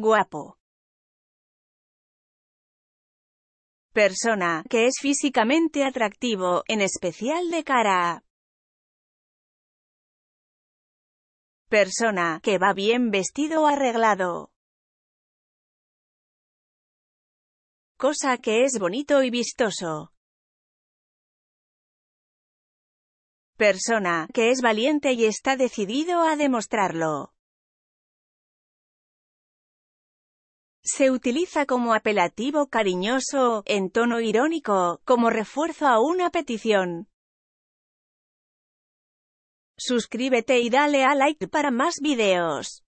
Guapo. Persona que es físicamente atractivo, en especial de cara persona que va bien vestido o arreglado. Cosa que es bonito y vistoso. Persona que es valiente y está decidido a demostrarlo. Se utiliza como apelativo cariñoso, en tono irónico, como refuerzo a una petición. Suscríbete y dale a like para más videos.